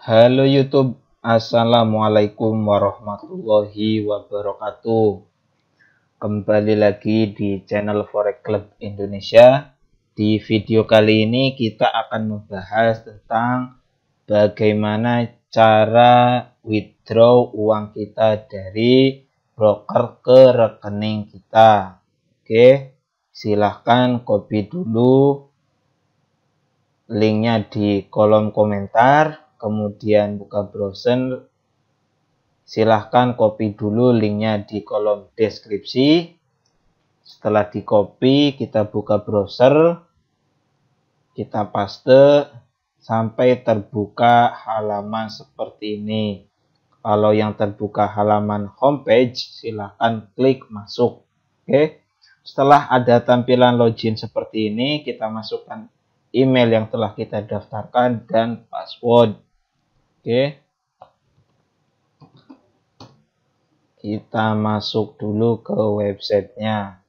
Halo YouTube, Assalamualaikum warahmatullahi wabarakatuh. Kembali lagi di channel Forex Club Indonesia. Di video kali ini kita akan membahas tentang bagaimana cara withdraw uang kita dari broker ke rekening kita. Oke, silahkan copy dulu linknya di kolom komentar kemudian buka browser, silahkan copy dulu linknya di kolom deskripsi. Setelah di copy, kita buka browser, kita paste sampai terbuka halaman seperti ini. Kalau yang terbuka halaman homepage, silahkan klik masuk. Oke. Setelah ada tampilan login seperti ini, kita masukkan email yang telah kita daftarkan dan password. Oke. Kita masuk dulu ke websitenya.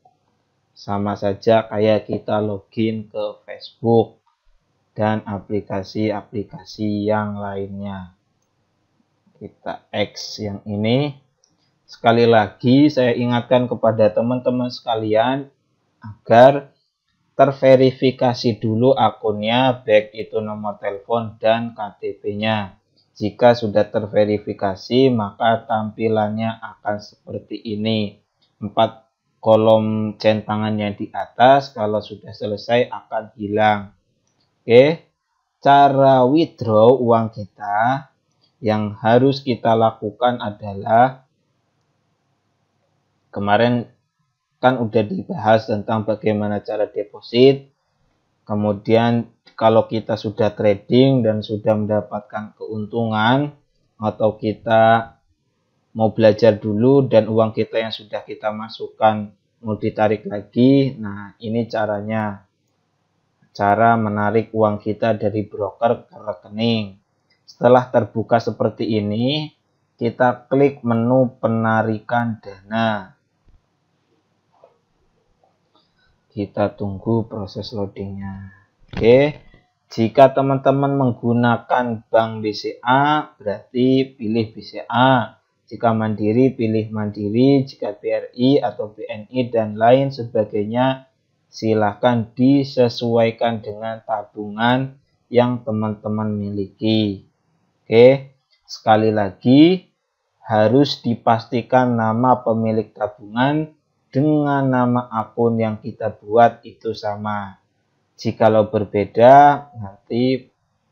Sama saja kayak kita login ke Facebook dan aplikasi-aplikasi yang lainnya. Kita X yang ini. Sekali lagi saya ingatkan kepada teman-teman sekalian agar terverifikasi dulu akunnya baik itu nomor telepon dan KTP-nya jika sudah terverifikasi, maka tampilannya akan seperti ini. Empat kolom centangannya di atas, kalau sudah selesai akan hilang. Oke, cara withdraw uang kita yang harus kita lakukan adalah kemarin kan udah dibahas tentang bagaimana cara deposit, kemudian kalau kita sudah trading dan sudah mendapatkan keuntungan atau kita mau belajar dulu dan uang kita yang sudah kita masukkan mau ditarik lagi. Nah, ini caranya. Cara menarik uang kita dari broker ke rekening. Setelah terbuka seperti ini, kita klik menu penarikan dana. Kita tunggu proses loadingnya. Oke. Okay. Jika teman-teman menggunakan bank BCA, berarti pilih BCA. Jika Mandiri, pilih Mandiri. Jika BRI atau BNI dan lain sebagainya, silahkan disesuaikan dengan tabungan yang teman-teman miliki. Oke, sekali lagi harus dipastikan nama pemilik tabungan dengan nama akun yang kita buat itu sama. Jikalau berbeda, nanti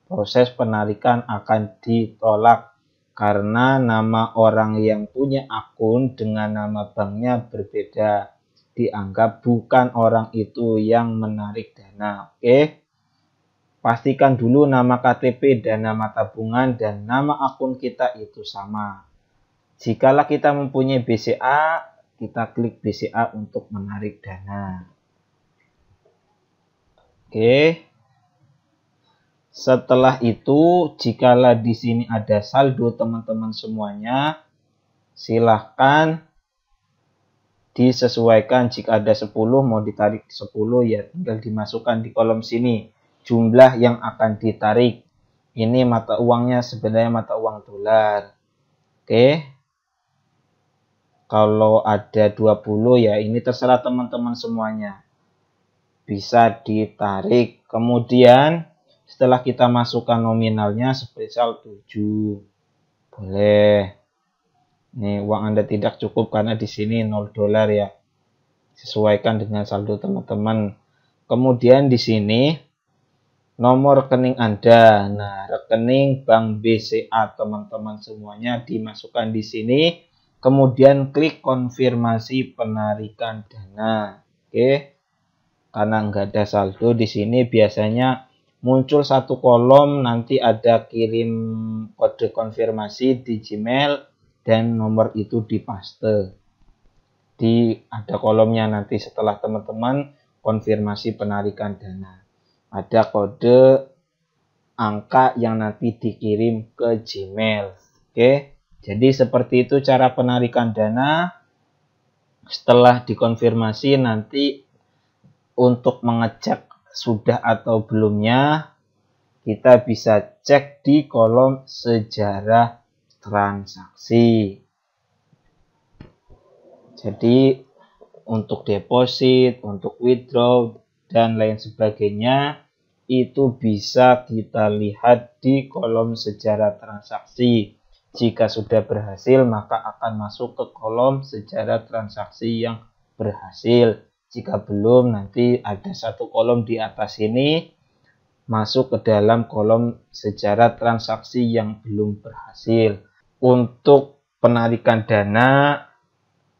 proses penarikan akan ditolak karena nama orang yang punya akun dengan nama banknya berbeda. Dianggap bukan orang itu yang menarik dana. Oke. Pastikan dulu nama KTP dan nama tabungan dan nama akun kita itu sama. Jikalau kita mempunyai BCA, kita klik BCA untuk menarik dana. Oke. Setelah itu, jikalau di sini ada saldo teman-teman semuanya, silahkan disesuaikan. Jika ada 10, mau ditarik 10, ya tinggal dimasukkan di kolom sini. Jumlah yang akan ditarik. Ini mata uangnya sebenarnya mata uang dolar. Oke. Kalau ada 20 ya ini terserah teman-teman semuanya bisa ditarik. Kemudian setelah kita masukkan nominalnya spesial 7. Boleh. Nih uang Anda tidak cukup karena di sini 0 dolar ya. Sesuaikan dengan saldo teman-teman. Kemudian di sini nomor rekening Anda. Nah, rekening Bank BCA teman-teman semuanya dimasukkan di sini. Kemudian klik konfirmasi penarikan dana. Oke. Okay karena nggak ada saldo di sini biasanya muncul satu kolom nanti ada kirim kode konfirmasi di Gmail dan nomor itu di paste di ada kolomnya nanti setelah teman-teman konfirmasi penarikan dana ada kode angka yang nanti dikirim ke Gmail oke jadi seperti itu cara penarikan dana setelah dikonfirmasi nanti untuk mengecek sudah atau belumnya kita bisa cek di kolom sejarah transaksi. Jadi untuk deposit, untuk withdraw dan lain sebagainya itu bisa kita lihat di kolom sejarah transaksi. Jika sudah berhasil maka akan masuk ke kolom sejarah transaksi yang berhasil. Jika belum, nanti ada satu kolom di atas ini masuk ke dalam kolom sejarah transaksi yang belum berhasil. Untuk penarikan dana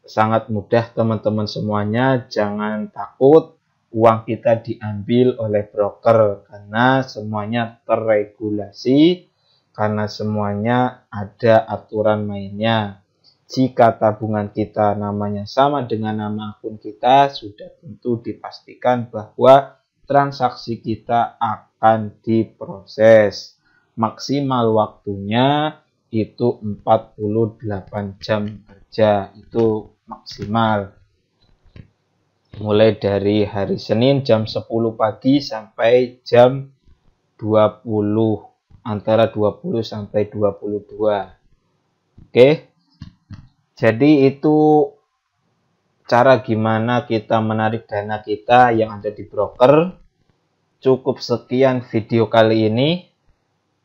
sangat mudah teman-teman semuanya, jangan takut uang kita diambil oleh broker karena semuanya terregulasi, karena semuanya ada aturan mainnya jika tabungan kita namanya sama dengan nama akun kita, sudah tentu dipastikan bahwa transaksi kita akan diproses. Maksimal waktunya itu 48 jam kerja, itu maksimal. Mulai dari hari Senin jam 10 pagi sampai jam 20, antara 20 sampai 22. Oke. Okay? Jadi itu cara gimana kita menarik dana kita yang ada di broker. Cukup sekian video kali ini.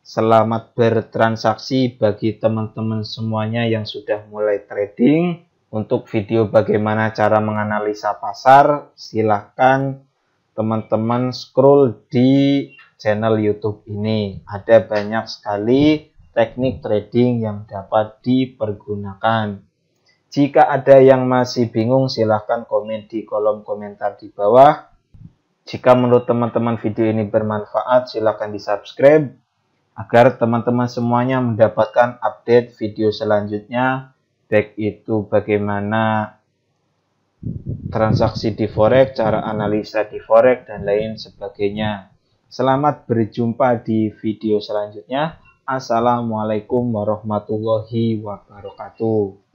Selamat bertransaksi bagi teman-teman semuanya yang sudah mulai trading. Untuk video bagaimana cara menganalisa pasar, silahkan teman-teman scroll di channel YouTube ini. Ada banyak sekali teknik trading yang dapat dipergunakan. Jika ada yang masih bingung, silahkan komen di kolom komentar di bawah. Jika menurut teman-teman video ini bermanfaat, silahkan di-subscribe agar teman-teman semuanya mendapatkan update video selanjutnya, baik itu bagaimana transaksi di forex, cara analisa di forex, dan lain sebagainya. Selamat berjumpa di video selanjutnya. Assalamualaikum warahmatullahi wabarakatuh.